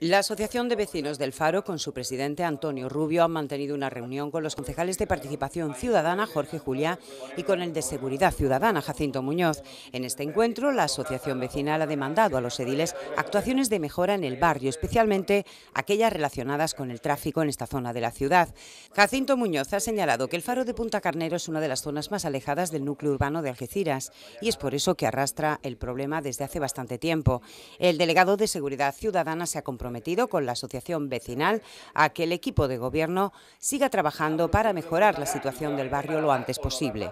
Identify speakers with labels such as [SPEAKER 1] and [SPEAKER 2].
[SPEAKER 1] La Asociación de Vecinos del Faro, con su presidente Antonio Rubio, ha mantenido una reunión con los concejales de Participación Ciudadana, Jorge Julia y con el de Seguridad Ciudadana, Jacinto Muñoz. En este encuentro, la Asociación Vecinal ha demandado a los ediles actuaciones de mejora en el barrio, especialmente aquellas relacionadas con el tráfico en esta zona de la ciudad. Jacinto Muñoz ha señalado que el Faro de Punta Carnero es una de las zonas más alejadas del núcleo urbano de Algeciras y es por eso que arrastra el problema desde hace bastante tiempo. El delegado de Seguridad Ciudadana se ha comprometido prometido con la asociación vecinal a que el equipo de gobierno siga trabajando para mejorar la situación del barrio lo antes posible.